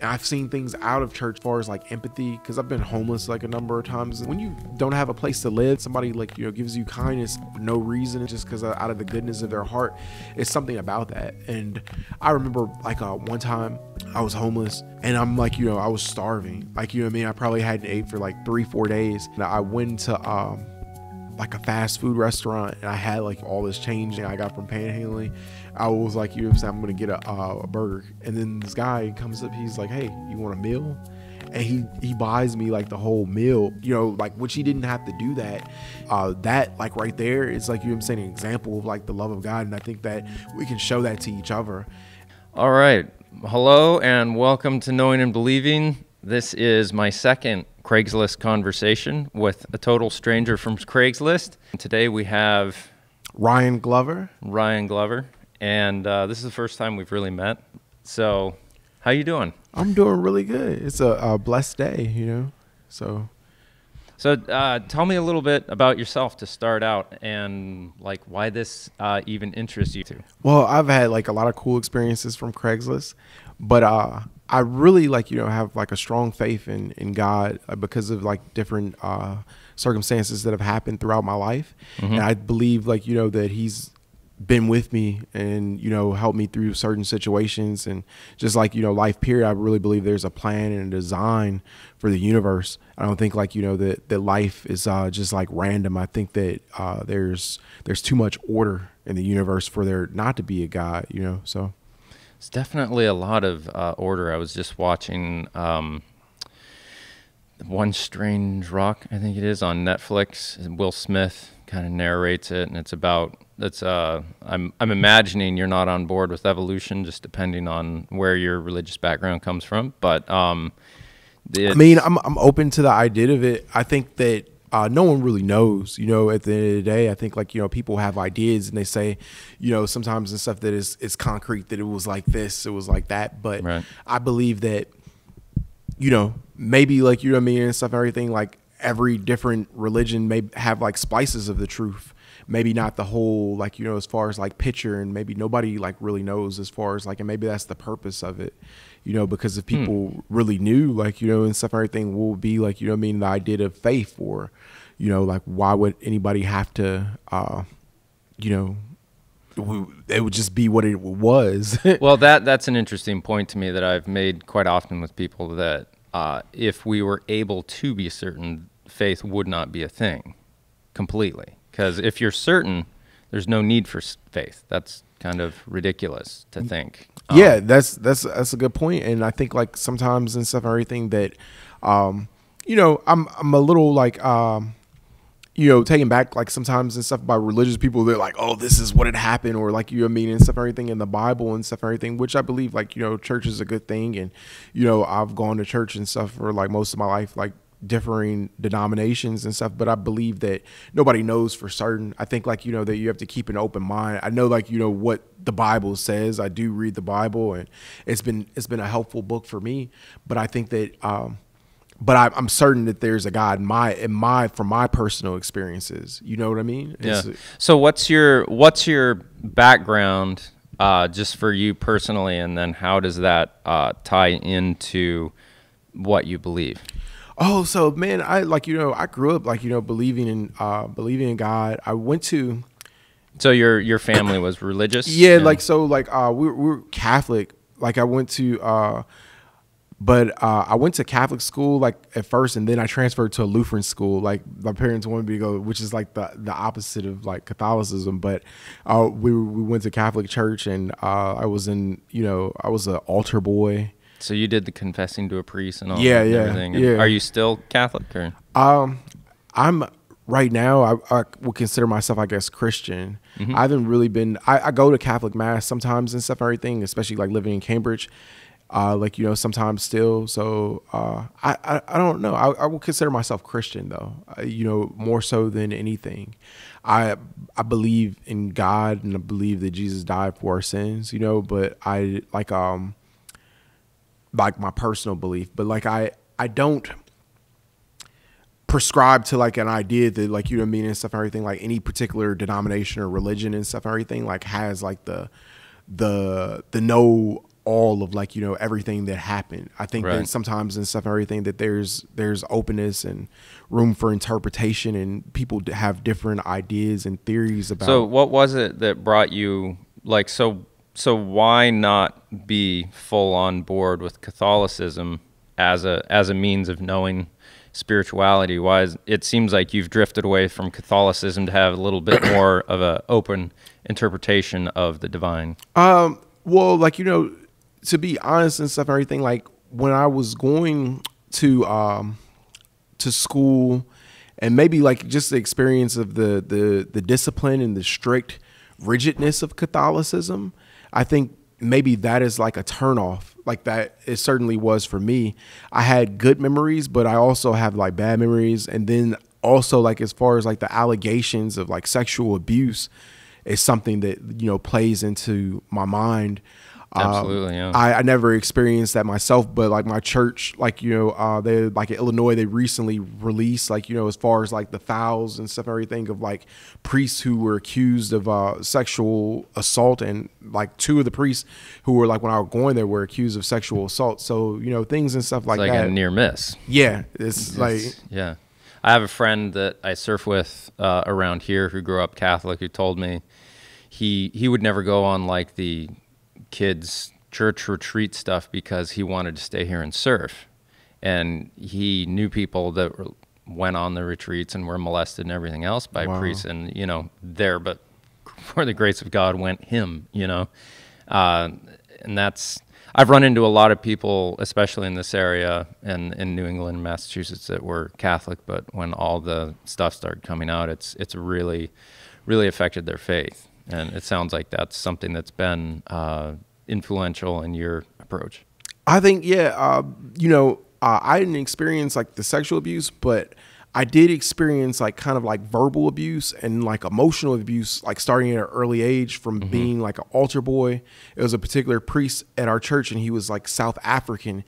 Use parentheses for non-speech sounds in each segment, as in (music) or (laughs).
I've seen things out of church as far as like empathy, because I've been homeless like a number of times. When you don't have a place to live, somebody like, you know, gives you kindness for no reason, just because out of the goodness of their heart, it's something about that. And I remember like uh, one time I was homeless and I'm like, you know, I was starving. Like, you know I mean? I probably hadn't ate for like three, four days. And I went to, um, like a fast food restaurant and I had like all this change that I got from panhandling I was like, you know, I'm gonna get a, uh, a burger, and then this guy comes up, he's like, hey, you want a meal? and he he buys me like the whole meal you know like which he didn't have to do that uh that like right there is like you know i'm saying an example of like the love of god and i think that we can show that to each other all right hello and welcome to knowing and believing this is my second craigslist conversation with a total stranger from craigslist today we have ryan glover ryan glover and uh, this is the first time we've really met. So, how you doing? I'm doing really good. It's a, a blessed day, you know. So, so uh, tell me a little bit about yourself to start out, and like why this uh, even interests you. Too. Well, I've had like a lot of cool experiences from Craigslist, but uh, I really like you know have like a strong faith in in God uh, because of like different uh, circumstances that have happened throughout my life, mm-hmm. and I believe like you know that He's been with me and you know helped me through certain situations and just like you know life period i really believe there's a plan and a design for the universe i don't think like you know that that life is uh, just like random i think that uh, there's there's too much order in the universe for there not to be a god you know so it's definitely a lot of uh, order i was just watching um one strange rock i think it is on netflix will smith kind of narrates it and it's about that's uh, I'm I'm imagining you're not on board with evolution, just depending on where your religious background comes from. But um, I mean, I'm I'm open to the idea of it. I think that uh, no one really knows. You know, at the end of the day, I think like you know people have ideas and they say, you know, sometimes and stuff that is is concrete that it was like this, it was like that. But right. I believe that, you know, maybe like you know I mean and stuff and everything like every different religion may have like splices of the truth maybe not the whole like you know as far as like picture and maybe nobody like really knows as far as like and maybe that's the purpose of it you know because if hmm. people really knew like you know and stuff and everything will be like you know i mean the idea of faith or you know like why would anybody have to uh you know it would just be what it was. (laughs) well, that that's an interesting point to me that I've made quite often with people that uh, if we were able to be certain, faith would not be a thing completely. Because if you're certain, there's no need for faith. That's kind of ridiculous to mm. think. Um, yeah, that's that's that's a good point, and I think like sometimes and stuff and everything that, um, you know, I'm I'm a little like um, you know, taken back like sometimes and stuff by religious people. They're like, oh, this is what had happened, or like you know, I mean and stuff and everything in the Bible and stuff and everything, which I believe like you know, church is a good thing, and you know, I've gone to church and stuff for like most of my life, like differing denominations and stuff but i believe that nobody knows for certain i think like you know that you have to keep an open mind i know like you know what the bible says i do read the bible and it's been it's been a helpful book for me but i think that um but I, am certain that there's a God in my in my from my personal experiences. You know what I mean? It's yeah. So what's your what's your background uh, just for you personally, and then how does that uh, tie into what you believe? Oh, so man, I like you know I grew up like you know believing in uh, believing in God. I went to. So your your family was religious. (coughs) Yeah, like so like uh, we, we were Catholic. Like I went to. Uh, but uh, I went to Catholic school like at first, and then I transferred to a Lutheran school. Like my parents wanted me to go, which is like the, the opposite of like Catholicism. But uh, we we went to Catholic church, and uh, I was in you know I was an altar boy. So you did the confessing to a priest and all yeah, that yeah, everything. Yeah. Are you still Catholic or? Um, I'm right now. I, I would consider myself, I guess, Christian. Mm -hmm. I haven't really been. I, I, go to Catholic mass sometimes and stuff everything, especially like living in Cambridge. Uh, like you know, sometimes still. So uh, I, I, I don't know. I, I would consider myself Christian though. Uh, you know, more so than anything. I I believe in God and I believe that Jesus died for our sins. You know, but I like um like my personal belief, but like I I don't prescribe to like an idea that like you know I mean and stuff and everything like any particular denomination or religion and stuff and everything like has like the the the know all of like you know everything that happened i think right. that sometimes and stuff and everything that there's there's openness and room for interpretation and people have different ideas and theories about so what was it that brought you like so so why not be full on board with Catholicism as a as a means of knowing spirituality? Why is, it seems like you've drifted away from Catholicism to have a little bit (coughs) more of an open interpretation of the divine. Um, well, like you know, to be honest and stuff, and everything. Like when I was going to um, to school, and maybe like just the experience of the the the discipline and the strict rigidness of Catholicism I think maybe that is like a turnoff. Like that, it certainly was for me. I had good memories, but I also have like bad memories. And then also, like, as far as like the allegations of like sexual abuse is something that, you know, plays into my mind. Um, Absolutely, um, I, I, never experienced that myself, but like my church, like you know, uh, they like in Illinois, they recently released like you know, as far as like the fouls and stuff, and everything of like priests who were accused of uh, sexual assault, and like two of the priests who were like when I was going there were accused of sexual assault. So you know, things and stuff like, like that. near miss. Yeah, it's, it's, like yeah. I have a friend that I surf with uh, around here who grew up Catholic who told me he he would never go on like the kids' church retreat stuff because he wanted to stay here and serve. And he knew people that went on the retreats and were molested and everything else by wow. priests. And, you know, there, but for the grace of God went him, you know. Uh, and that's, I've run into a lot of people, especially in this area and in New England, Massachusetts, that were Catholic, but when all the stuff started coming out, it's, it's really, really affected their faith. And it sounds like that's something that's been uh, influential in your approach. I think, yeah, uh, you know, uh, I didn't experience like the sexual abuse, but I did experience like kind of like verbal abuse and like emotional abuse, like starting at an early age from mm -hmm. being like an altar boy. It was a particular priest at our church, and he was like South African,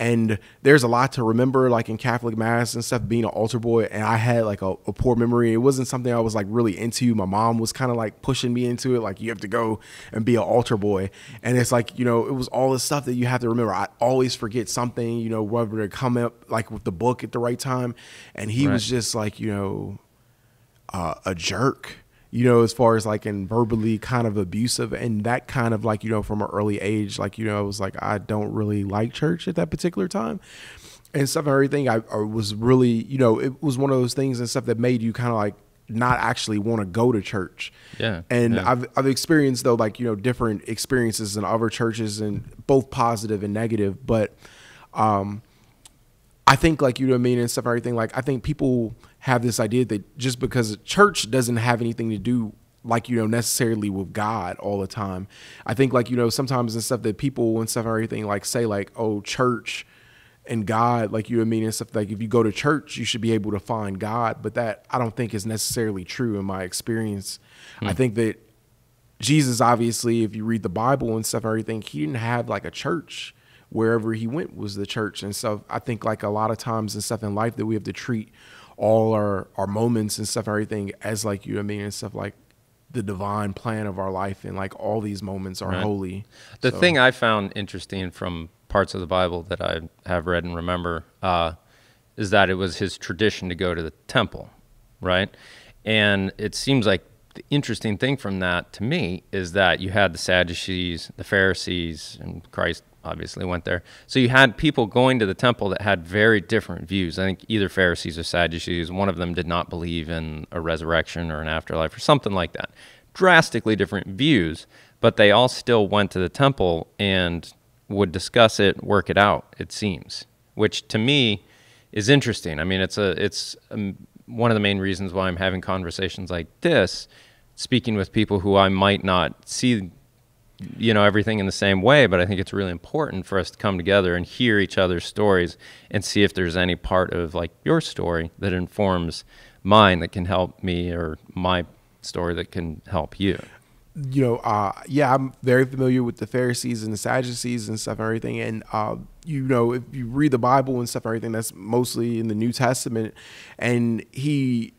and there's a lot to remember, like in Catholic Mass and stuff, being an altar boy. And I had like a, a poor memory. It wasn't something I was like really into. My mom was kind of like pushing me into it, like, you have to go and be an altar boy. And it's like, you know, it was all this stuff that you have to remember. I always forget something, you know, whether to come up like with the book at the right time. And he right. was just like, you know, uh, a jerk you know, as far as like in verbally kind of abusive and that kind of like, you know, from an early age, like, you know, I was like, I don't really like church at that particular time and stuff and everything. I, I was really, you know, it was one of those things and stuff that made you kind of like not actually want to go to church. Yeah. And yeah. I've, I've experienced though, like, you know, different experiences in other churches and both positive and negative. But, um, I think like, you know what I mean? And stuff, and everything. Like, I think people, have this idea that just because church doesn't have anything to do like you know necessarily with God all the time. I think like you know sometimes and stuff that people and stuff and everything like say like oh church and God like you know I mean and stuff like if you go to church you should be able to find God, but that I don't think is necessarily true in my experience. Hmm. I think that Jesus obviously if you read the Bible and stuff and everything he didn't have like a church wherever he went was the church and stuff. I think like a lot of times and stuff in life that we have to treat all our our moments and stuff and everything as like you know I mean and stuff like the divine plan of our life and like all these moments are right. holy. The so. thing I found interesting from parts of the Bible that I have read and remember uh, is that it was his tradition to go to the temple, right? And it seems like the interesting thing from that to me is that you had the Sadducees, the Pharisees, and Christ obviously went there. So you had people going to the temple that had very different views. I think either Pharisees or Sadducees, one of them did not believe in a resurrection or an afterlife or something like that. Drastically different views, but they all still went to the temple and would discuss it, work it out, it seems, which to me is interesting. I mean, it's a it's a, um, one of the main reasons why I'm having conversations like this speaking with people who I might not see you know everything in the same way but i think it's really important for us to come together and hear each other's stories and see if there's any part of like your story that informs mine that can help me or my story that can help you you know uh, yeah i'm very familiar with the pharisees and the sadducees and stuff and everything and uh, you know if you read the bible and stuff and everything that's mostly in the new testament and he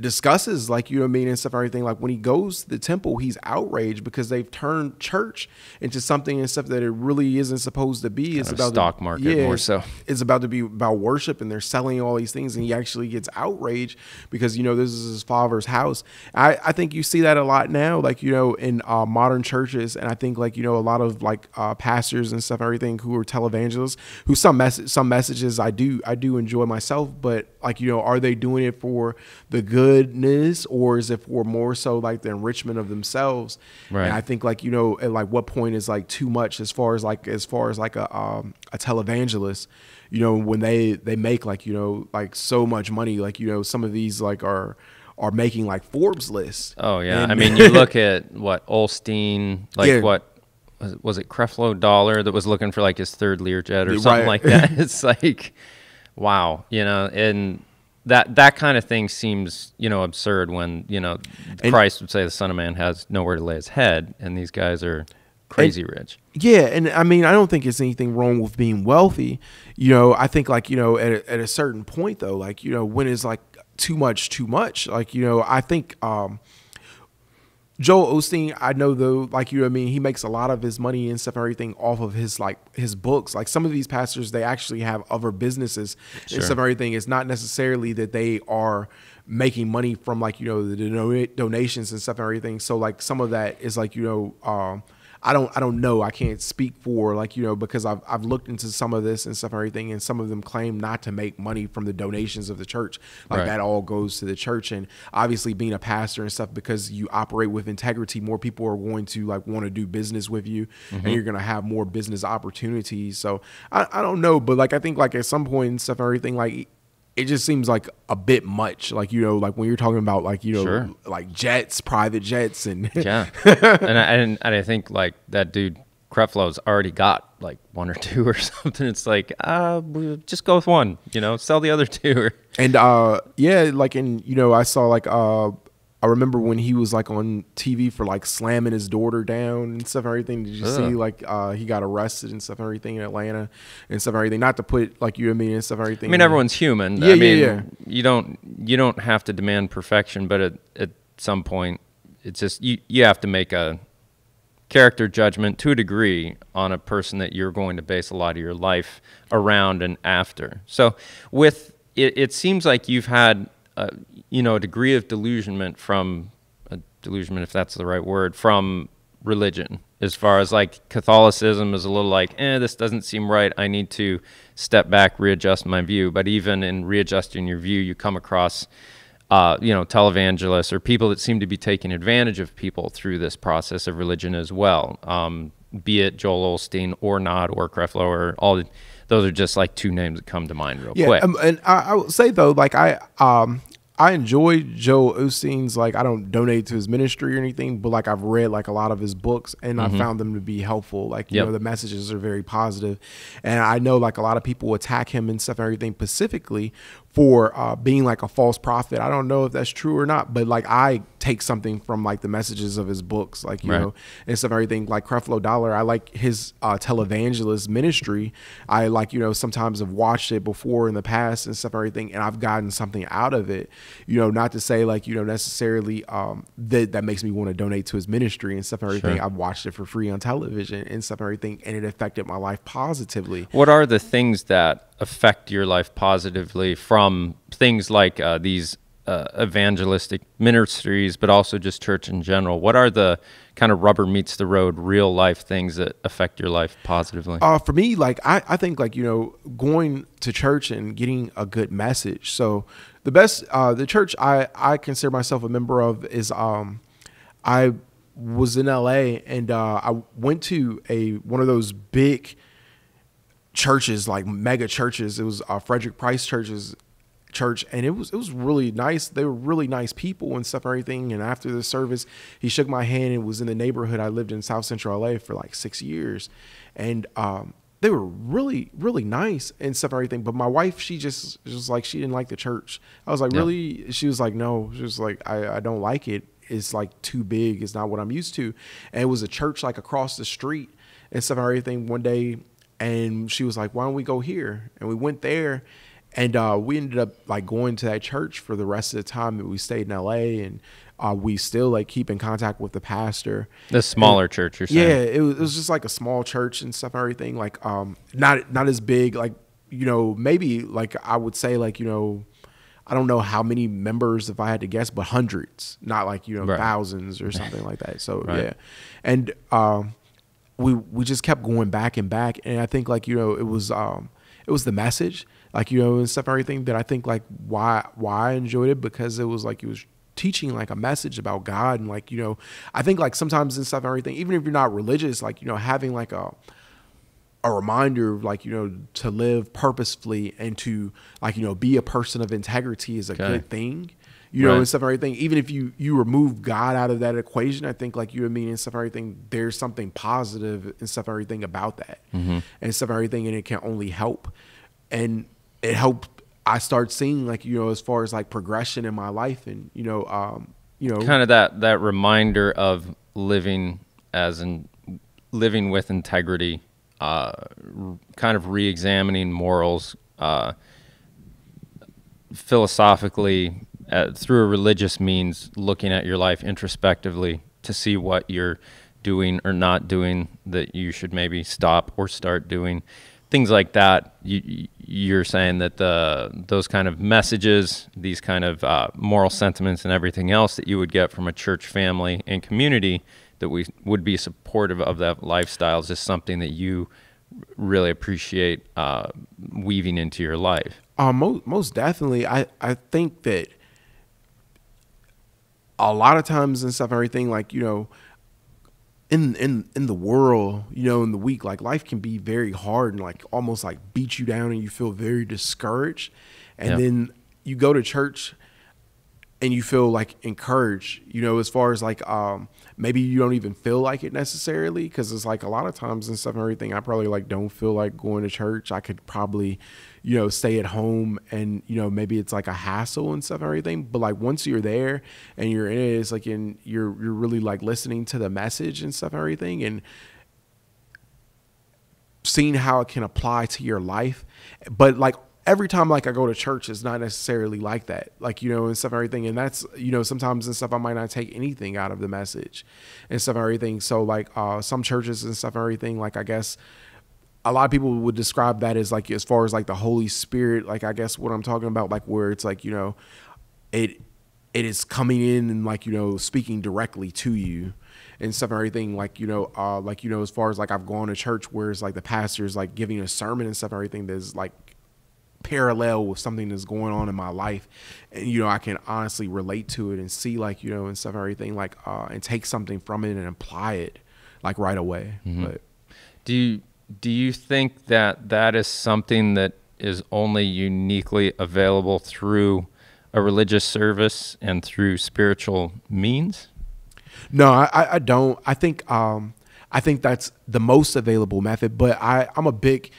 discusses like you know what I mean and stuff and everything like when he goes to the temple he's outraged because they've turned church into something and stuff that it really isn't supposed to be kind it's about stock to, market yeah, more so it's about to be about worship and they're selling all these things and he actually gets outraged because you know this is his father's house I, I think you see that a lot now like you know in uh, modern churches and I think like you know a lot of like uh, pastors and stuff and everything who are televangelists who some message some messages I do I do enjoy myself but like, you know, are they doing it for the goodness or is it for more so like the enrichment of themselves? Right. And I think like, you know, at like what point is like too much as far as like as far as like a um a televangelist, you know, when they they make like, you know, like so much money, like, you know, some of these like are are making like Forbes lists. Oh yeah. And I mean you look at what Olstein, like yeah. what was it, Creflo Dollar that was looking for like his third Learjet or right. something like that? (laughs) It's like wow, you know, and that that kind of thing seems you know absurd when you know and Christ would say the Son of Man has nowhere to lay his head, and these guys are crazy and, rich. Yeah, and I mean I don't think it's anything wrong with being wealthy. You know, I think like you know at a, at a certain point though, like you know when is like too much too much. Like you know I think um, Joel Osteen, I know though, like you, know I mean, he makes a lot of his money and stuff and everything off of his like his books. Like some of these pastors, they actually have other businesses sure. and stuff and everything. It's not necessarily that they are making money from like you know the donations and stuff and everything. So like some of that is like you know um, I don't I don't know. I can't speak for like you know because I've I've looked into some of this and stuff and everything, and some of them claim not to make money from the donations of the church. Like right. that all goes to the church, and obviously being a pastor and stuff because you operate with integrity, more people are going to like want to do business with you, mm-hmm. and you're gonna have more business opportunities. So I, I don't know, but like I think like at some point and stuff and everything like it just seems like a bit much. Like you know, like when you're talking about like you know, sure. like jets, private jets, and (laughs) yeah, (laughs) and I, and I think like that dude Kreflow's already got like one or (laughs) two or something. It's like, uh, we'll just go with one, you know, sell the other two. And uh, yeah, like, and you know, I saw like uh, I remember when he was like on TV for like slamming his daughter down and stuff and everything. Did you see like uh, he got arrested and stuff and everything in Atlanta and stuff and everything? Not to put like you and me and stuff and everything. I mean, everyone's human. Yeah, I yeah, mean, yeah. You don't you don't have to demand perfection, but at at some point, it's just you you have to make a character judgment to a degree on a person that you're going to base a lot of your life around and after. So with it, it seems like you've had uh, you know, a degree of delusionment from a delusionment, if that's the right word, from religion as far as like Catholicism is a little like, eh, this doesn't seem right. I need to step back, readjust my view. But even in readjusting your view, you come across, uh, you know, televangelists or people that seem to be taking advantage of people through this process of religion as well. Um, be it Joel Olstein or not, or Creflo or all the, those are just like two names that come to mind real yeah, quick. Um, and I, I would say though, like I, um, I enjoy Joe Osteen's like I don't donate to his ministry or anything, but like I've read like a lot of his books and mm-hmm. I found them to be helpful. Like you yep. know the messages are very positive, and I know like a lot of people attack him and stuff and everything specifically for uh, being like a false prophet. I don't know if that's true or not, but like I take something from like the messages of his books, like you right. know, and stuff everything. Like Creflo Dollar, I like his uh, televangelist ministry. I like you know sometimes have watched it before in the past and stuff and everything, and I've gotten something out of it. You know, not to say like you know necessarily um, that that makes me want to donate to his ministry and stuff and everything. Sure. I've watched it for free on television and stuff and everything, and it affected my life positively. What are the things that affect your life positively from things like uh, these uh, evangelistic ministries, but also just church in general? What are the kind of rubber meets the road, real life things that affect your life positively? Uh, for me, like I, I think like you know going to church and getting a good message. So the best uh, the church I I consider myself a member of is um I was in LA and uh, I went to a one of those big churches, like mega churches. It was uh, Frederick Price churches church and it was it was really nice they were really nice people and stuff and everything and after the service he shook my hand and was in the neighborhood i lived in south central la for like six years and um, they were really really nice and stuff and everything but my wife she just just like she didn't like the church i was like yeah. really she was like no she was like I, I don't like it it's like too big it's not what i'm used to and it was a church like across the street and stuff and everything one day and she was like, "Why don't we go here?" And we went there, and uh, we ended up like going to that church for the rest of the time that we stayed in L.A. and uh, we still like keep in contact with the pastor. The smaller and, church, you're saying? Yeah, it was, it was, just like a small church and stuff and everything. Like, um, not not as big. Like, you know, maybe like I would say like you know, I don't know how many members if I had to guess, but hundreds, not like you know right. thousands or something like that. So right. yeah, and um, we we just kept going back and back, and I think like you know it was um, it was the message like you know and stuff and everything that I think like why why I enjoyed it because it was like it was teaching like a message about God and like you know I think like sometimes and stuff and everything even if you're not religious like you know having like a a reminder like you know to live purposefully and to like you know be a person of integrity is a okay. good thing you right. know, and stuff and everything. Even if you you remove God out of that equation, I think like you and me and stuff and everything, there's something positive and stuff and everything about that mm-hmm. and stuff and everything, and it can only help. And it helped. I start seeing like you know as far as like progression in my life, and you know, um, you know, kind of that that reminder of living as in living with integrity, uh, kind of re-examining morals. Uh, philosophically uh, through a religious means, looking at your life introspectively to see what you're doing or not doing that you should maybe stop or start doing. Things like that, you, are saying that the those kind of messages, these kind of uh, moral sentiments, and everything else that you would get from a church family and community that we would be supportive of that lifestyle is just something that you really appreciate uh, weaving into your life. Uh, most, most definitely, I, I think that a lot of times and stuff and everything like you know in in in the world you know in the week like life can be very hard and like almost like beat you down and you feel very discouraged and then you go to church and you feel like encouraged you know as far as like um maybe you don't even feel like it necessarily because it's like a lot of times and stuff and everything i probably like don't feel like going to church i could probably you know, stay at home and, you know, maybe it's like a hassle and stuff and everything. But like once you're there and you're in it, it's like in you're you're really like listening to the message and stuff and everything and seeing how it can apply to your life. But like every time like I go to church it's not necessarily like that. Like, you know, and stuff and everything. And that's, you know, sometimes and stuff I might not take anything out of the message and stuff and everything. So like uh some churches and stuff and everything, like I guess a lot of people would describe that as like as far as like the Holy Spirit, like I guess what I'm talking about, like where it's like you know, it it is coming in and like you know speaking directly to you and stuff and everything like you know uh like you know as far as like i've gone to church where it's like the pastor is like giving a sermon and stuff and everything that's like parallel with something that's going on in my life and you know i can honestly relate to it and see like you know and stuff and everything like uh and take something from it and apply it like right away mm -hmm. but do you do you think that that is something that is only uniquely available through a religious service and through spiritual means? No, I, I don't. I think um, I think that's the most available method. But I, I'm a big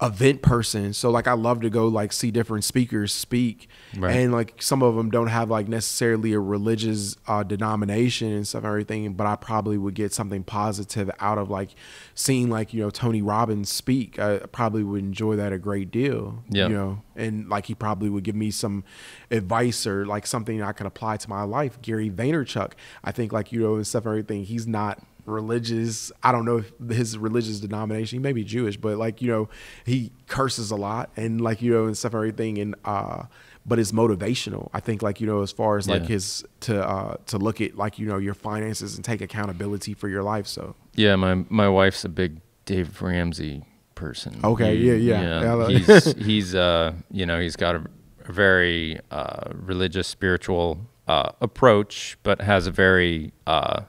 event person so like i love to go like see different speakers speak right. and like some of them don't have like necessarily a religious uh, denomination and stuff and everything but i probably would get something positive out of like seeing like you know tony robbins speak i probably would enjoy that a great deal yeah you know and like he probably would give me some advice or like something i could apply to my life gary vaynerchuk i think like you know and stuff and everything he's not religious i don't know his religious denomination he may be jewish but like you know he curses a lot and like you know and stuff and everything and uh but it's motivational i think like you know as far as like his to uh to look at like you know your finances and take accountability for your life so yeah my my wife's a big dave ramsey person okay he, yeah yeah, he's (laughs) he's uh you know he's got a, a very uh religious spiritual uh approach but has a very uh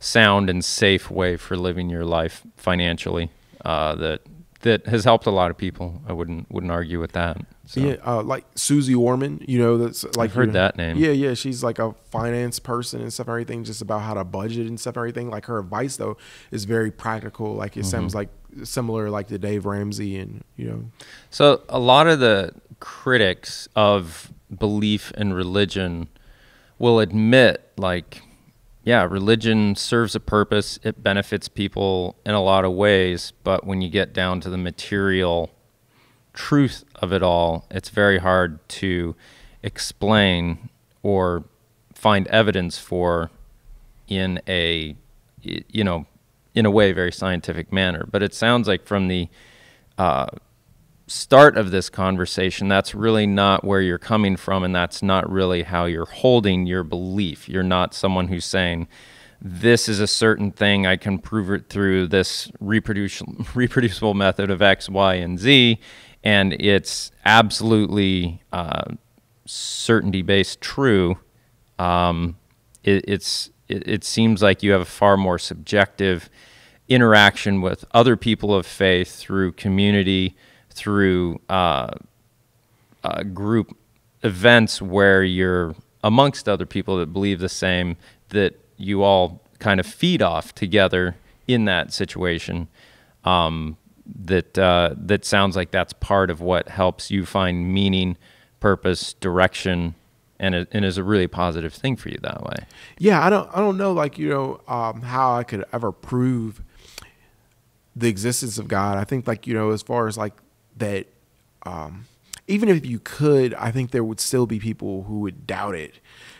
sound and safe way for living your life financially uh, that that has helped a lot of people. I wouldn't wouldn't argue with that. So. Yeah, uh, like Susie Orman, you know, that's like I've heard that name. Yeah, yeah, she's like a finance person and stuff and everything, just about how to budget and stuff and everything. Like her advice though is very practical. Like it mm -hmm. sounds mm-hmm. like similar like to Dave Ramsey and you know. So a lot of the critics of belief and religion will admit like yeah, religion serves a purpose. It benefits people in a lot of ways, but when you get down to the material truth of it all, it's very hard to explain or find evidence for in a you know in a way very scientific manner. But it sounds like from the uh, start of this conversation, that's really not where you're coming from, and that's not really how you're holding your belief. You're not someone who's saying, this is a certain thing, I can prove it through this (laughs) reproducible method of X, Y, and Z, and it's absolutely uh, certainty based true. Um, it, it's, it, it seems like you have a far more subjective interaction with other people of faith through community through uh, uh, group events where you're amongst other people that believe the same, that you all kind of feed off together in that situation. Um, that uh, that sounds like that's part of what helps you find meaning, purpose, direction, and it, and is a really positive thing for you that way. Yeah, I don't I don't know like you know um, how I could ever prove the existence of God. I think like you know as far as like that um, even if you could, I think there would still be people who would doubt it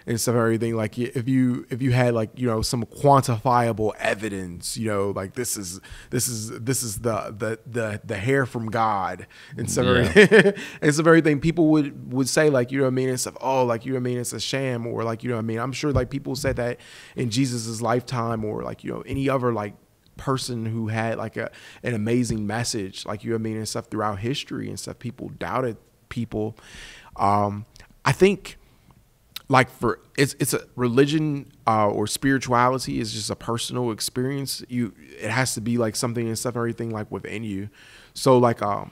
and stuff everything. Like if you if you had like you know some quantifiable evidence, you know, like this is this is this is the the the, the hair from God and stuff yeah. (laughs) and stuff everything. People would would say like you know what I mean and stuff. Oh, like you know what I mean, it's a sham or like you know what I mean. I'm sure like people said that in Jesus's lifetime or like you know any other like person who had like a an amazing message, like you know I mean, and stuff throughout history and stuff. People doubted people. Um, I think like for it's it's a religion uh, or spirituality is just a personal experience. You it has to be like something and stuff and everything like within you. So like um,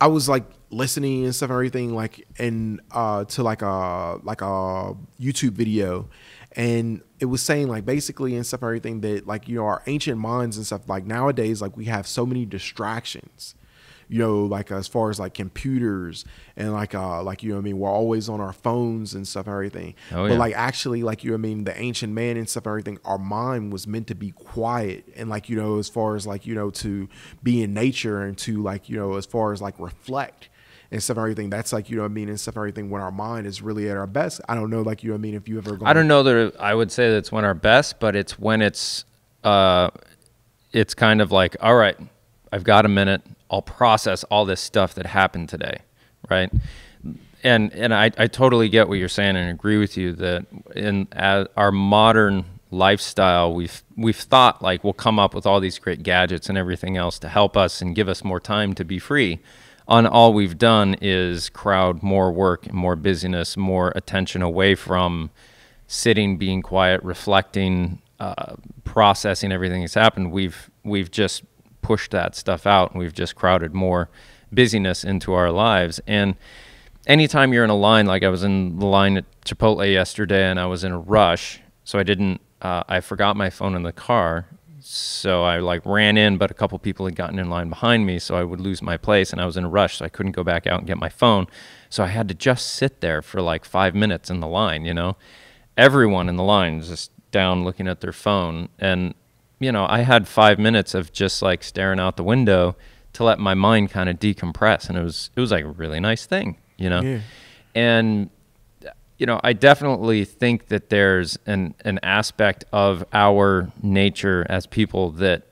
I was like listening and stuff and everything like and uh to like a like a YouTube video and it was saying like basically and stuff everything that like you know our ancient minds and stuff like nowadays like we have so many distractions you know like as far as like computers and like uh like you know i mean we're always on our phones and stuff and everything oh, yeah. but like actually like you know i mean the ancient man and stuff and everything our mind was meant to be quiet and like you know as far as like you know to be in nature and to like you know as far as like reflect and stuff and everything. That's like, you know what I mean? And stuff and everything when our mind is really at our best. I don't know, like, you know what I mean? If you ever I don't know that I would say that's when our best, but it's when it's, uh, it's kind of like, all right, I've got a minute. I'll process all this stuff that happened today. Right. And, and I, I totally get what you're saying and agree with you that in our modern lifestyle we've we've thought like we'll come up with all these great gadgets and everything else to help us and give us more time to be free on all we've done is crowd more work, more busyness, more attention away from sitting, being quiet, reflecting, uh, processing everything that's happened. We've we've just pushed that stuff out, and we've just crowded more busyness into our lives. And anytime you're in a line, like I was in the line at Chipotle yesterday, and I was in a rush, so I didn't. Uh, I forgot my phone in the car, so I like ran in, but a couple people had gotten in line behind me, so I would lose my place and I was in a rush, so I couldn't go back out and get my phone. So I had to just sit there for like 5 minutes in the line, you know. Everyone in the line was just down looking at their phone and you know, I had 5 minutes of just like staring out the window to let my mind kind of decompress and it was it was like a really nice thing, you know. Yeah. And you know, I definitely think that there's an an aspect of our nature as people that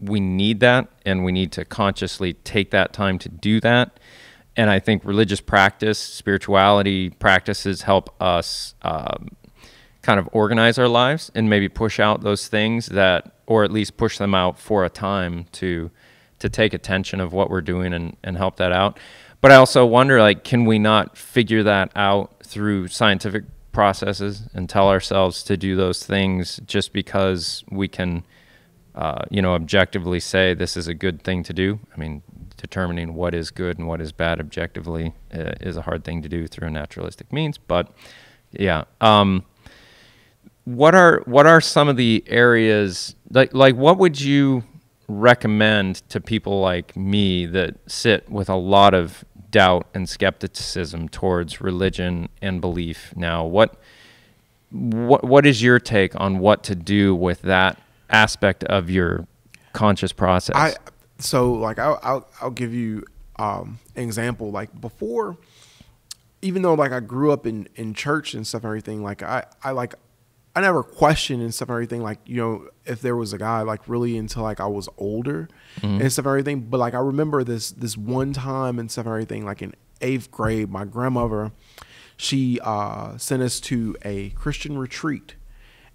we need that and we need to consciously take that time to do that. And I think religious practice, spirituality practices help us um, kind of organize our lives and maybe push out those things that, or at least push them out for a time to to take attention of what we're doing and, and help that out. But I also wonder like, can we not figure that out through scientific processes and tell ourselves to do those things just because we can, uh, you know, objectively say this is a good thing to do. I mean, determining what is good and what is bad objectively uh, is a hard thing to do through naturalistic means. But yeah, um, what are what are some of the areas like like what would you recommend to people like me that sit with a lot of doubt and skepticism towards religion and belief now. What what what is your take on what to do with that aspect of your conscious process? I so like I'll I'll, I'll give you um, an example. Like before, even though like I grew up in in church and stuff and everything, like I I like I never questioned and stuff and everything. Like you know, if there was a guy like really until like I was older mm-hmm. and stuff and everything. But like I remember this this one time and stuff and everything. Like in eighth grade, my grandmother she uh, sent us to a Christian retreat.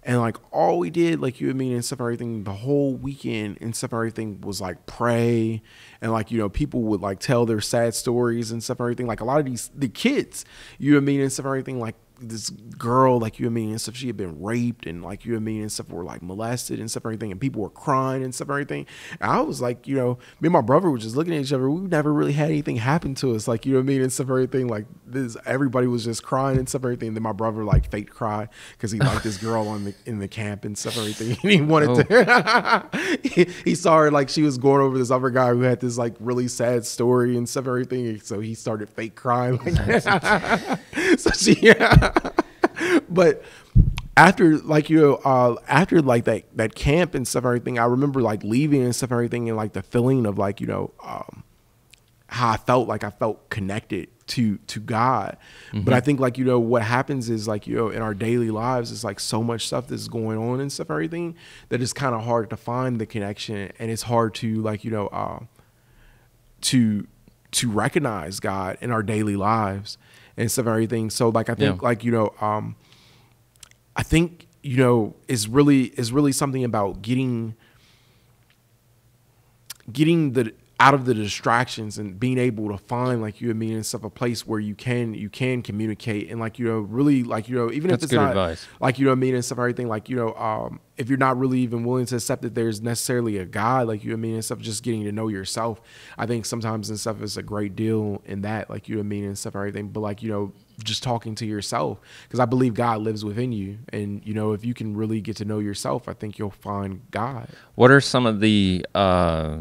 And like all we did, like you and me and stuff, and everything, the whole weekend and stuff, and everything was like pray, and like you know people would like tell their sad stories and stuff, and everything. Like a lot of these the kids, you and me and stuff, and everything, like this girl like you and me and stuff she had been raped and like you and me and stuff were like molested and stuff and everything and people were crying and stuff and everything and i was like you know me and my brother were just looking at each other we never really had anything happen to us like you know what i mean and stuff and everything like this everybody was just crying and stuff and everything and then my brother like fake cried because he liked this girl on the in the camp and stuff and everything (laughs) and he wanted oh. to (laughs) he, he, saw her like she was going over this other guy who had this like really sad story and stuff and everything so he started fake crying like (laughs) so she yeah (laughs) but after like you know, uh after like that that camp and stuff and everything i remember like leaving and stuff and everything and like the feeling of like you know um how i felt like i felt connected to to god mm-hmm. but i mm-hmm. think like you know what happens is like you know in our daily lives it's like so much stuff that's going on and stuff and everything that it's kind of hard to find the connection and it's hard to like you know uh to to recognize god in our daily lives and stuff and everything. So like I think yeah. like you know um, I think you know is really is really something about getting getting the out of the distractions and being able to find like you and me and stuff a place where you can you can communicate and like you know really like you know even That's if it's not advice. like you know I mean and stuff everything like you know um, if you're not really even willing to accept that there's necessarily a God like you I mean and stuff just getting to know yourself I think sometimes and stuff is a great deal in that like you and me mean and stuff everything but like you know just talking to yourself because I believe God lives within you and you know if you can really get to know yourself I think you'll find God. What are some of the uh,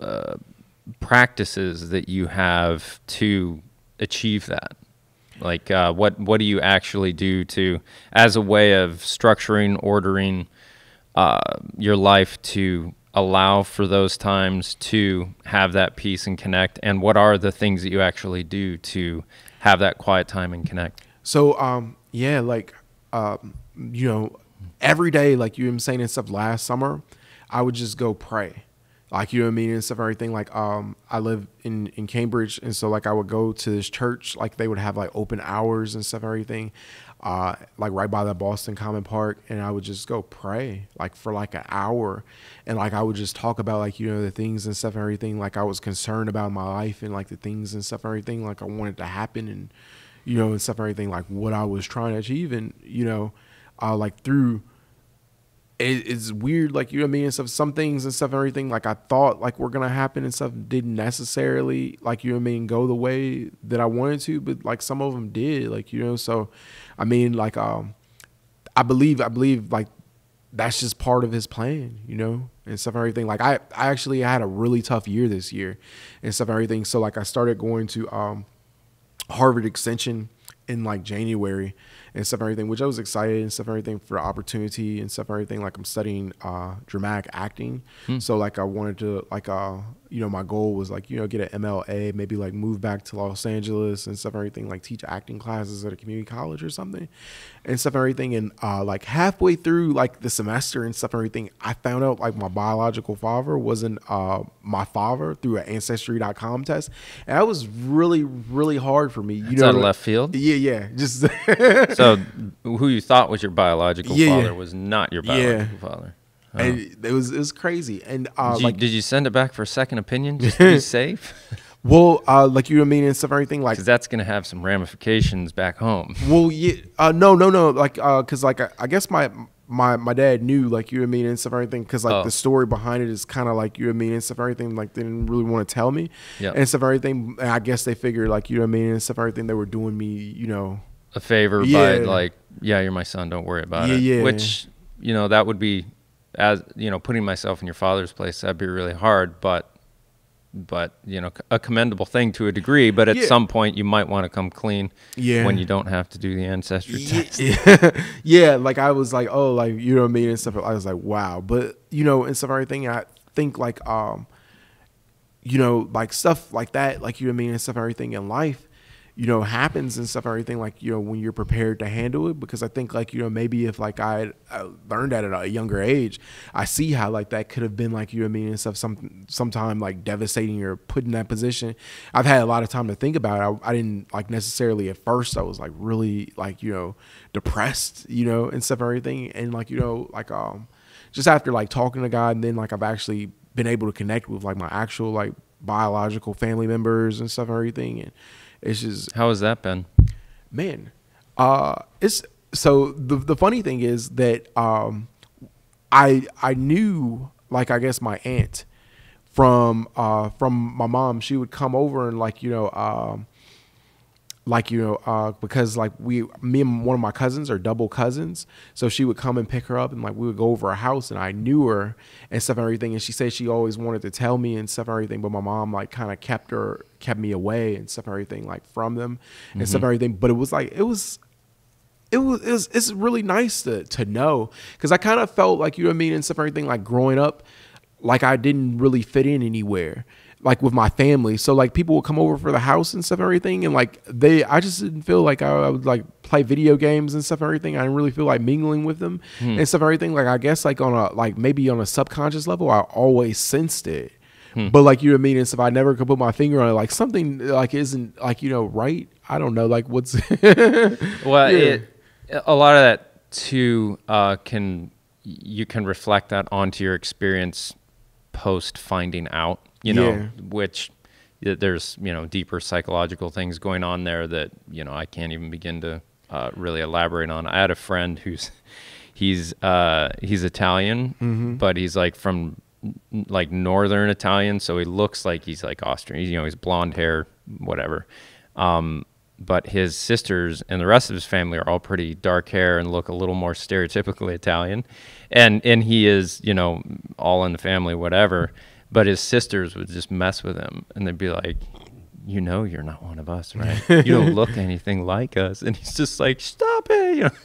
uh practices that you have to achieve that? Like, uh, what what do you actually do to, as a way of structuring, ordering uh, your life to allow for those times to have that peace and connect? And what are the things that you actually do to have that quiet time and connect? So, um, yeah, like, um, you know, every day, like you were saying and stuff last summer, I would just go pray like you know what I mean and stuff and everything. Like um, I live in in Cambridge, and so like I would go to this church. Like they would have like open hours and stuff and everything, uh, like right by the Boston Common Park, and I would just go pray like for like an hour, and like I would just talk about like you know the things and stuff and everything. Like I was concerned about my life and like the things and stuff and everything. Like I wanted to happen and you know and stuff and everything. Like what I was trying to achieve and you know, uh, like through it, it's weird, like you know what I mean, and stuff. Some things and stuff, and everything like I thought like were gonna happen and stuff didn't necessarily like you know what I mean go the way that I wanted to, but like some of them did, like you know. So, I mean, like um, I believe I believe like that's just part of his plan, you know, and stuff and everything. Like I, I actually had a really tough year this year and stuff and everything. So like I started going to um, Harvard Extension in like January and stuff and everything, which I was excited and stuff and everything for opportunity and stuff and everything. Like I'm studying uh, dramatic acting, mm. so like I wanted to like uh, you know, my goal was like, you know, get an MLA, maybe like move back to Los Angeles and stuff and everything, like teach acting classes at a community college or something and stuff and everything. And uh, like halfway through like the semester and stuff and everything, I found out like my biological father wasn't uh, my father through an ancestry.com test. And that was really, really hard for me. You know, left field. Yeah, yeah. Just so who you thought was your biological yeah, father yeah. was not your biological yeah. father. Oh. And it was it was crazy. And uh, did you, like, did you send it back for a second opinion just to be (laughs) safe? Well, uh, like you know, mean and stuff, everything like because that's gonna have some ramifications back home. Well, yeah, uh, no, no, no, like because uh, like I, I, guess my my my dad knew like you know, mean and stuff, everything because like oh. the story behind it is kind of like you know, mean and stuff, everything like they didn't really want to tell me yep. and stuff, everything. And I guess they figured like you know, mean and stuff, everything they were doing me, you know, a favor yeah. by like yeah, you're my son, don't worry about yeah, it. Yeah, which you know that would be as you know, putting myself in your father's place, that'd be really hard, but but you know a commendable thing to a degree but at yeah. some point you might want to come clean yeah when you don't have to do the ancestry test yeah. (laughs) yeah like i was like oh like you know what i mean and stuff i was like wow but you know and stuff everything i think like um you know like stuff like that like you know what i mean and stuff and everything in life you know happens and stuff everything like you know when you're prepared to handle it because i think like you know maybe if like i, learned at a younger age i see how like that could have been like you know I mean and stuff some sometime like devastating or put in that position i've had a lot of time to think about it I, I didn't like necessarily at first i was like really like you know depressed you know and stuff everything and like you know like um just after like talking to god and then like i've actually been able to connect with like my actual like biological family members and stuff and everything and it's just how has that been? Man, uh, it's so the the funny thing is that um, I I knew like I guess my aunt from uh, from my mom. She would come over and like you know um, like you know uh, because like we me and one of my cousins are double cousins so she would come and pick her up and like we would go over her house and i knew her and stuff and everything and she said she always wanted to tell me and stuff and everything but my mom like kind of kept her kept me away and stuff and everything like from them and mm-hmm. stuff and everything but it was like it was it was, it was it's really nice to to know because i kind of felt like you know what i mean and stuff and everything like growing up like i didn't really fit in anywhere like with my family. So like people would come over for the house and stuff and everything. And like they, I just didn't feel like I, I would like play video games and stuff and everything. I didn't really feel like mingling with them hmm. and stuff and everything. Like I guess like on a, like maybe on a subconscious level, I always sensed it. Hmm. But like you know what I mean, and stuff. I never could put my finger on it. Like something like isn't like you know right. I don't know. Like what's (laughs) well, yeah. it, a lot of that too uh, can you can reflect that onto your experience post finding out you know, yeah. which there's, you know, deeper psychological things going on there that, you know, I can't even begin to uh, really elaborate on. I had a friend who's, (laughs) he's, uh, he's Italian, mm-hmm. but he's like from like Northern Italian. So he looks like he's like Austrian, you know, he's blonde hair, whatever. Um, but his sisters and the rest of his family are all pretty dark hair and look a little more stereotypically Italian. And and he is, you know, all in the family, whatever. But his sisters would just mess with him, and they'd be like, "You know, you're not one of us, (laughs) right? you don't look anything like us." And he's just like, "Stop it!" You know? (laughs)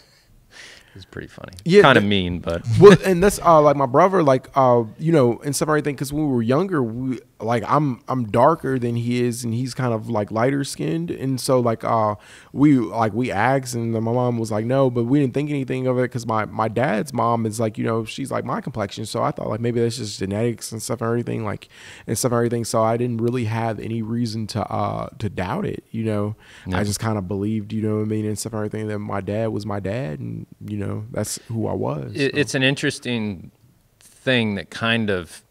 It's pretty funny. Yeah, kind of mean, but well, and that's uh, like my brother, like uh, you know, stuff some everything because when we were younger, we like I'm I'm darker than he is and he's kind of like lighter skinned and so like uh we like we asked and my mom was like no but we didn't think anything of it cuz my my dad's mom is like you know she's like my complexion so I thought like maybe that's just genetics and stuff and everything like and stuff and everything so I didn't really have any reason to uh to doubt it you know no. I just kind of believed you know what I mean and stuff and everything that my dad was my dad and you know that's who I was. It, so. It's an interesting thing that kind of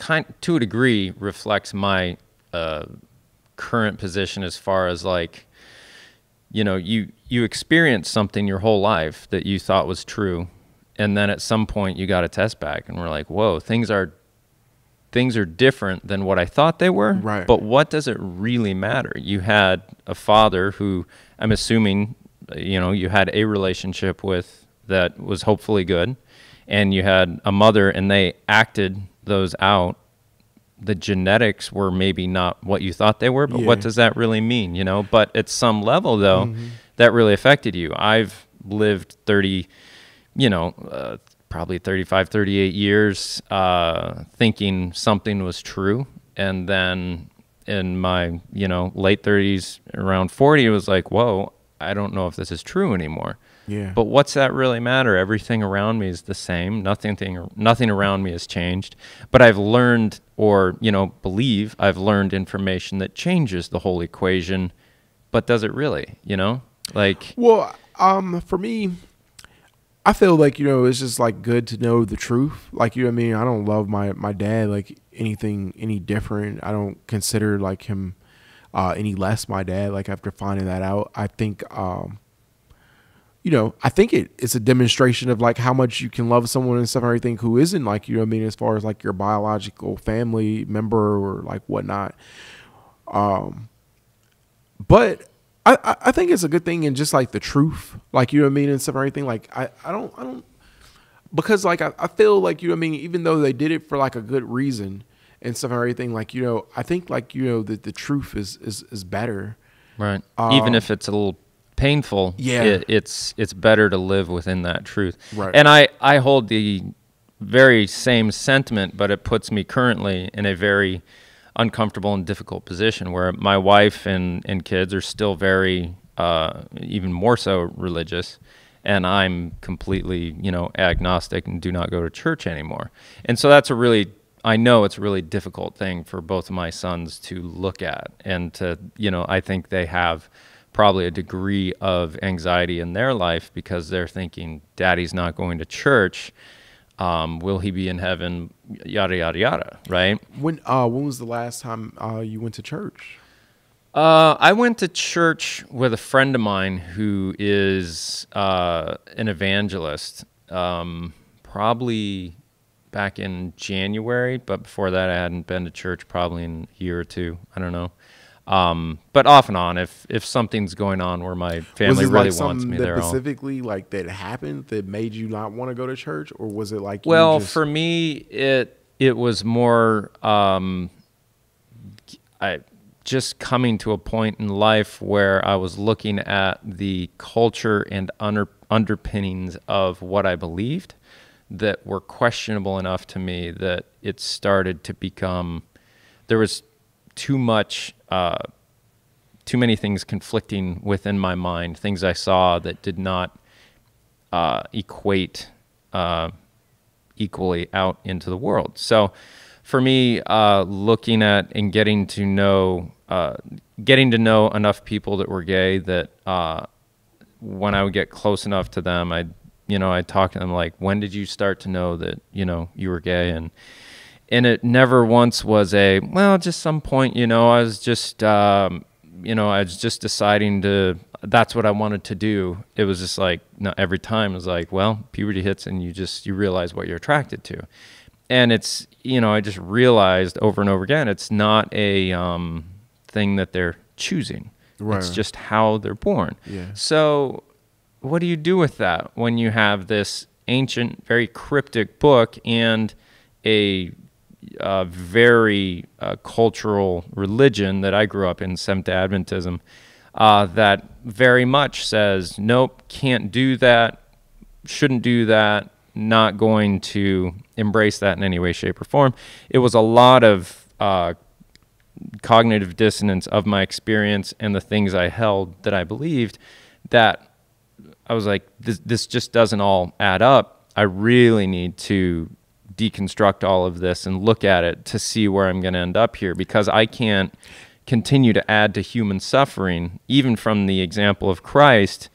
kind to a degree reflects my uh, current position as far as like you know you you experience something your whole life that you thought was true and then at some point you got a test back and we're like whoa things are things are different than what i thought they were right but what does it really matter you had a father who i'm assuming you know you had a relationship with that was hopefully good and you had a mother and they acted those out, the genetics were maybe not what you thought they were, but yeah. what does that really mean? You know, but at some level though, mm-hmm. that really affected you. I've lived 30, you know, uh, probably 35, 38 years uh, thinking something was true. And then in my, you know, late 30s, around 40, it was like, whoa, I don't know if this is true anymore. Yeah. But what's that really matter? Everything around me is the same. Nothing thing, nothing around me has changed. But I've learned or, you know, believe I've learned information that changes the whole equation. But does it really, you know? Like Well, um for me I feel like, you know, it's just like good to know the truth. Like you know I mean, I don't love my my dad like anything any different. I don't consider like him uh, any less my dad. Like after finding that out, I think um, you know, I think it, it's a demonstration of like how much you can love someone and stuff and everything who isn't like, you know I mean, as far as like your biological family member or like whatnot. Um, but I, I think it's a good thing and just like the truth, like, you know I mean, and stuff and everything. Like, I, I don't, I don't, because like, I, I feel like, you know I mean, even though they did it for like a good reason and stuff and everything, like, you know, I think like, you know, that the truth is, is, is better. Right. Um, even if it's a little painful, yeah, it, it's it's better to live within that truth. Right. And I I hold the very same sentiment, but it puts me currently in a very uncomfortable and difficult position where my wife and and kids are still very uh, even more so religious and I'm completely, you know, agnostic and do not go to church anymore. And so that's a really I know it's a really difficult thing for both of my sons to look at and to, you know, I think they have probably a degree of anxiety in their life because they're thinking, Daddy's not going to church. Um, will he be in heaven? Yada yada yada. Right. When uh, when was the last time uh, you went to church? Uh, I went to church with a friend of mine who is uh, an evangelist. Um, probably back in January, but before that, I hadn't been to church probably in a year or two. I don't know. Um, but off and on, if if something's going on where my family really like wants me that there, specifically like that happened that made you not want to go to church, or was it like well, just... for me it it was more um, I just coming to a point in life where I was looking at the culture and under, underpinnings of what I believed that were questionable enough to me that it started to become there was too much, uh, too many things conflicting within my mind, things I saw that did not uh, equate uh, equally out into the world. So for me, uh, looking at and getting to know, uh, getting to know enough people that were gay that when I would get close enough to them, I'd you know, I talk to them like, when did you start to know that, you know, you were gay? And and it never once was a well just some point you know i was just um, you know i was just deciding to that's what i wanted to do it was just like not every time it was like well puberty hits and you just you realize what you're attracted to and it's you know i just realized over and over again it's not a um, thing that they're choosing right. it's just how they're born yeah. so what do you do with that when you have this ancient very cryptic book and a very uh, cultural religion that I grew up in, Seventh Adventism, uh, that very much says, nope, can't do that, shouldn't do that, not going to embrace that in any way, shape, or form. It was a lot of uh, cognitive dissonance of my experience and the things I held that I believed that I was like, this, this just doesn't all add up. I really need to deconstruct all of this and look at it to see where I'm going to end up here because I can't continue to add to human suffering, even from the example of Christ.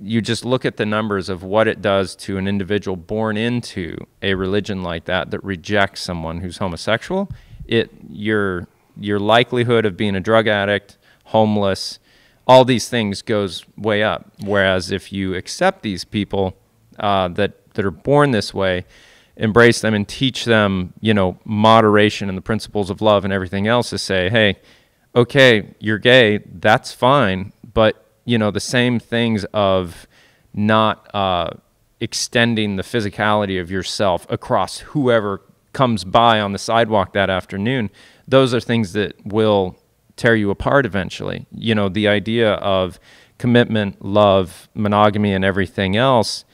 You just look at the numbers of what it does to an individual born into a religion like that that rejects someone who's homosexual. It your your likelihood of being a drug addict, homeless, all these things goes way up. Whereas if you accept these people uh, that that are born this way, embrace them and teach them, you know, moderation and the principles of love and everything else To say, hey, okay, you're gay, that's fine, but you know, the same things of not uh, extending the physicality of yourself across whoever comes by on the sidewalk that afternoon, those are things that will tear you apart eventually. You know, the idea of commitment, love, monogamy, and everything else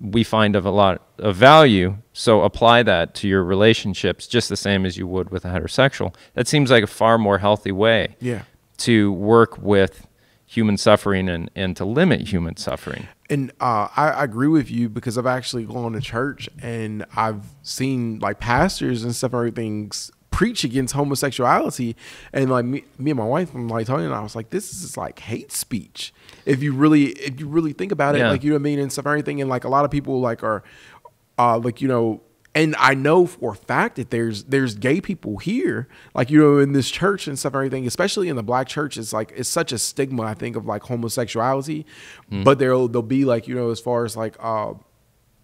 we find of a lot of value. So apply that to your relationships just the same as you would with a heterosexual. That seems like a far more healthy way yeah. to work with human suffering and, and to limit human suffering. And uh, I, I, agree with you because I've actually gone to church and I've seen like pastors and stuff and everything's preach against homosexuality and like me, me and my wife I'm like talking. and I was like this is like hate speech if you really if you really think about it yeah. like you know what I mean and stuff and everything and like a lot of people like are uh like you know and I know for a fact that there's there's gay people here, like you know, in this church and stuff and everything, especially in the black church, it's like it's such a stigma, I think, of like homosexuality. Mm. But there'll there'll be like, you know, as far as like uh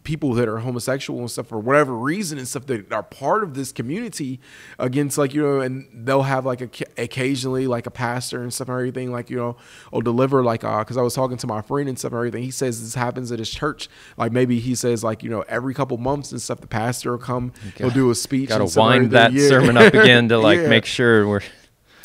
people that are homosexual and stuff for whatever reason and stuff that are part of this community against like you know and they'll have like a, occasionally like a pastor and stuff and everything like you know or deliver like uh because i was talking to my friend and stuff and everything he says this happens at his church like maybe he says like you know every couple months and stuff the pastor will come he'll do a speech gotta wind that yeah. sermon up again to like (laughs) yeah. make sure we're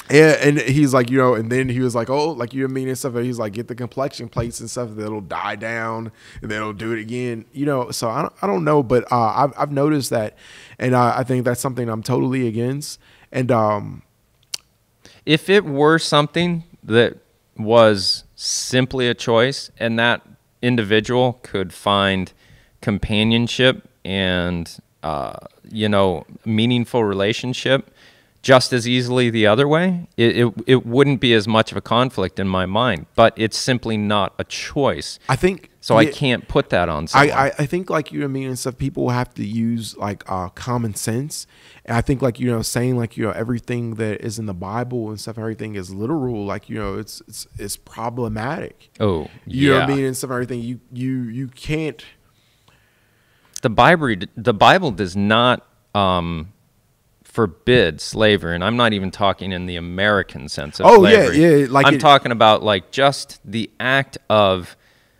yeah, and he's like, you know, and then he was like, oh, like you mean and stuff. And he's like, get the complexion plates and stuff that'll die down, and then it'll do it again. You know, so I don't, I don't know, but uh, I've I've noticed that, and I, I think that's something I'm totally against. And um, if it were something that was simply a choice, and that individual could find companionship and uh, you know meaningful relationship just as easily the other way. It, it, it, wouldn't be as much of a conflict in my mind, but it's simply not a choice. I think so. I can't put that on. Someone. I, I think like you know, I mean, and stuff. People have to use like uh, common sense, and I think like you know, saying like you know, everything that is in the Bible and stuff, everything is literal. Like you know, it's it's it's problematic. Oh, you know what I mean, and stuff. Everything you you you can't. The Bible the Bible does not. Um, forbid slavery, and I'm not even talking in the American sense of oh, slavery. yeah, yeah. Like I'm it, talking about like just the act of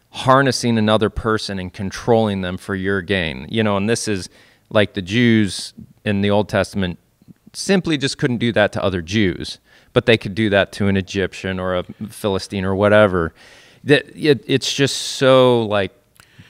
harnessing another person and controlling them for your gain. You know, and this is like the Jews in the Old Testament simply just couldn't do that to other Jews, but they could do that to an Egyptian or a Philistine or whatever. That it, it's just so like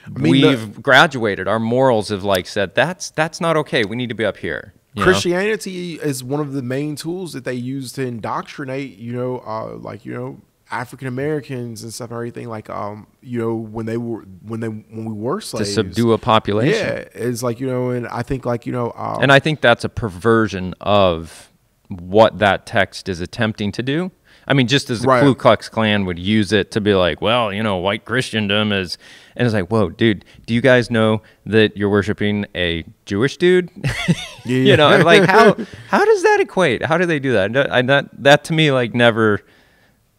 I mean, we've the, graduated. Our morals have like said that's that's not okay. We need to be up here. Christianity know? is one of the main tools that they use to indoctrinate, you know, uh, like you know, African Americans and stuff and everything like um you know when they were when they when we were slaves to subdue a population yeah it's like you know and I think like you know um, and I think that's a perversion of what that text is attempting to do I mean, just as the right. Ku Klux Klan would use it to be like, well, you know, white Christendom is, and it's like, whoa, dude, do you guys know that you're worshiping a Jewish dude? (laughs) you know, and like how how does that equate? How do they do that? I uh, that that to me like never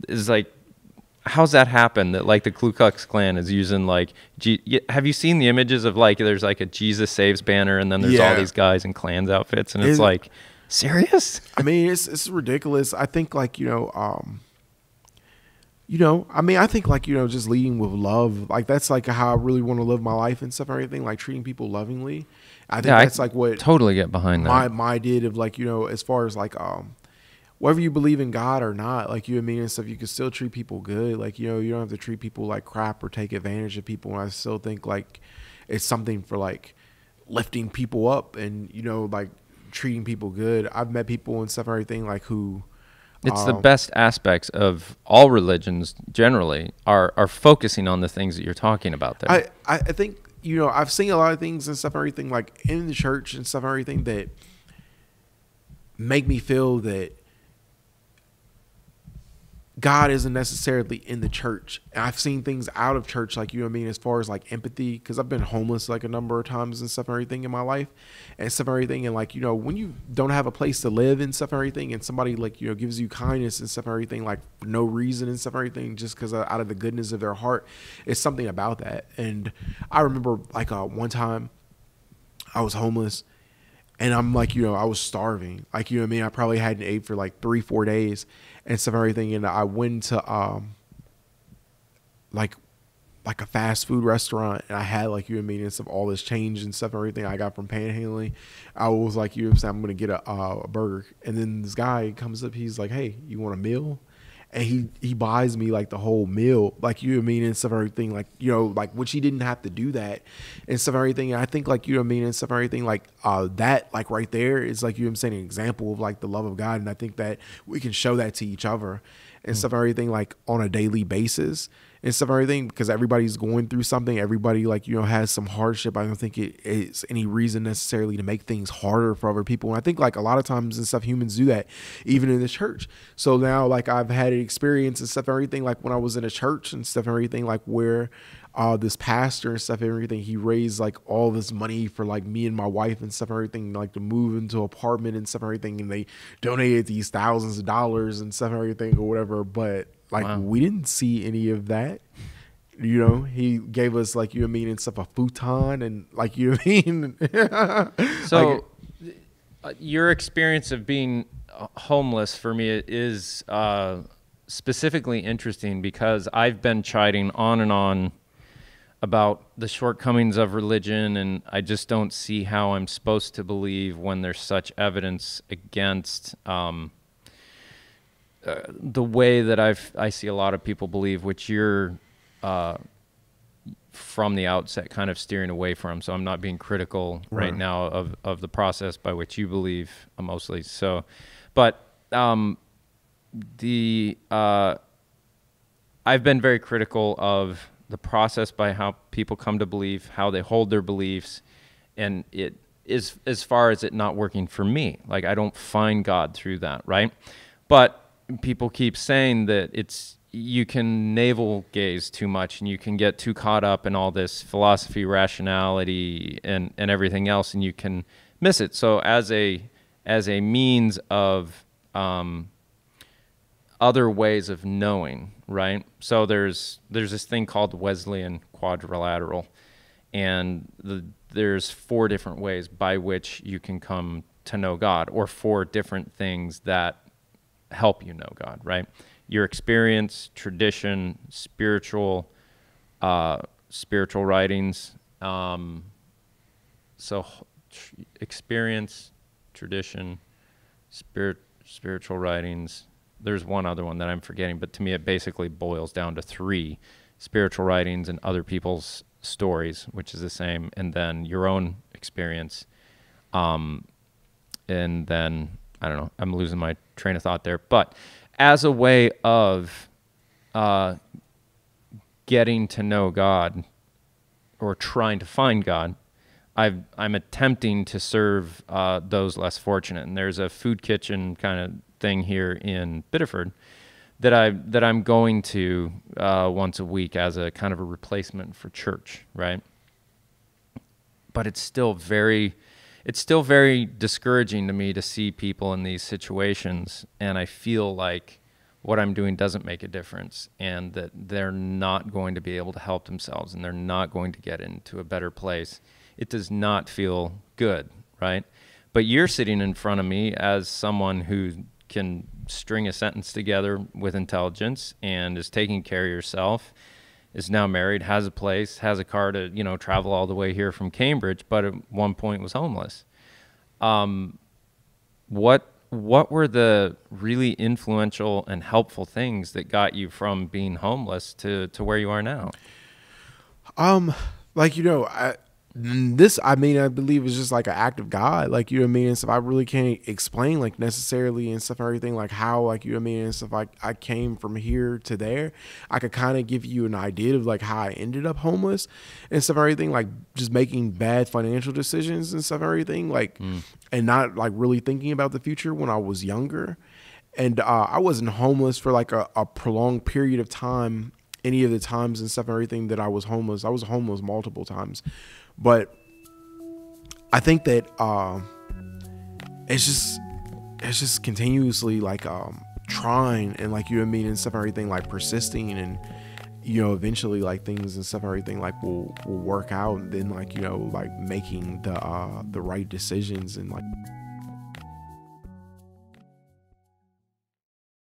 is like how's that happen that like the Ku Klux Klan is using like G- have you seen the images of like there's like a Jesus saves banner and then there's yeah. all these guys in Klan's outfits and it's, it's like Serious? I mean, it's it's ridiculous. I think like you know, um, you know, I mean, I think like you know, just leading with love, like that's like how I really want to live my life and stuff and everything, like treating people lovingly. I think yeah, that's I like what totally get behind my that. my did of like you know, as far as like um, whether you believe in God or not, like you and me and stuff, you can still treat people good. Like, you know, you don't have to treat people like crap or take advantage of people. And I still think like it's something for like lifting people up and, you know, like treating people good. I've met people and stuff and everything like who. It's um, the best aspects of all religions generally are are focusing on the things that you're talking about there. I, I think you know I've seen a lot of things and stuff and everything like in the church and stuff and everything that make me feel that God isn't necessarily in the church. I've seen things out of church, like you know I mean, as far as like empathy, because I've been homeless like a number of times and stuff and everything in my life, and stuff and everything. And like you know, when you don't have a place to live and stuff and everything, and somebody like you know gives you kindness and stuff and everything, like no reason and stuff and everything, just because out of the goodness of their heart, it's something about that. And I remember like uh, one time, I was homeless, and I'm like, you know, I was starving. Like, you know I mean? I probably hadn't ate for like three, four days and stuff and everything. And I went to um like like a fast food restaurant and I had like you ingredients of all this change and stuff and everything I got from panhandling. I was like, you know I'm saying? I'm gonna get a, uh, a burger. And then this guy comes up, he's like, Hey, you want a meal? and he he buys me like the whole meal, like you know I mean and stuff and everything, like you know, like which he didn't have to do that and stuff and everything. And I think like you know I mean and stuff and everything, like uh that like right there is like you know I'm saying an example of like the love of God, and I think that we can show that to each other and mm. stuff and everything like on a daily basis and stuff and everything because everybody's going through something everybody like you know has some hardship i don't think it is any reason necessarily to make things harder for other people and i think like a lot of times and stuff humans do that even in the church so now like i've had an experience and stuff and everything like when i was in a church and stuff and everything like where uh, this pastor and stuff and everything. He raised like all this money for like me and my wife and stuff and everything, like to move into apartment and stuff and everything. And they donated these thousands of dollars and stuff and everything or whatever. But like wow. we didn't see any of that. You know, he gave us like you know I mean and stuff a futon and like you know I mean. (laughs) so like, uh, your experience of being uh, homeless for me is uh, specifically interesting because I've been chiding on and on about the shortcomings of religion, and I just don't see how I'm supposed to believe when there's such evidence against um, uh, the way that I've I see a lot of people believe, which you're uh, from the outset kind of steering away from. So I'm not being critical right, right now of of the process by which you believe uh, mostly. So, but um, the uh, I've been very critical of the process by how people come to believe, how they hold their beliefs, and it is as far as it not working for me. Like I don't find God through that, right? But people keep saying that it's you can navel gaze too much and you can get too caught up in all this philosophy, rationality, and and everything else, and you can miss it. So as a as a means of um, other ways of knowing, right? So there's there's this thing called Wesleyan quadrilateral, and the, there's four different ways by which you can come to know God, or four different things that help you know God, right? Your experience, tradition, spiritual, uh, spiritual writings. Um, so, tr- experience, tradition, spirit, spiritual writings, there's one other one that I'm forgetting, but to me it basically boils down to three spiritual writings and other people's stories, which is the same, and then your own experience. Um, and then I don't know, I'm losing my train of thought there, but as a way of uh, getting to know God or trying to find God, i am attempting to serve uh, those less fortunate. And there's a food kitchen kind of thing here in Biddeford that I that I'm going to uh, once a week as a kind of a replacement for church, right? But it's still very it's still very discouraging to me to see people in these situations and I feel like what I'm doing doesn't make a difference and that they're not going to be able to help themselves and they're not going to get into a better place. It does not feel good, right? But you're sitting in front of me as someone who can string a sentence together with intelligence and is taking care of yourself is now married has a place has a car to you know travel all the way here from cambridge but at one point was homeless um, what what were the really influential and helpful things that got you from being homeless to to where you are now um like you know I, this i mean i believe is just like an act of god like you know what i mean and stuff i really can't explain like necessarily and stuff and everything like how like you know what i mean and stuff like i came from here to there i could kind of give you an idea of like how i ended up homeless and stuff and everything like just making bad financial decisions and stuff and everything like mm. and not like really thinking about the future when i was younger and uh, i wasn't homeless for like a, a prolonged period of time any of the times and stuff and everything that i was homeless i was homeless multiple times but I think that um, it's just it's just continuously like um, trying and like you and me and stuff and everything like persisting and you know eventually like things and stuff and everything like will will work out and then like you know like making the uh the right decisions and like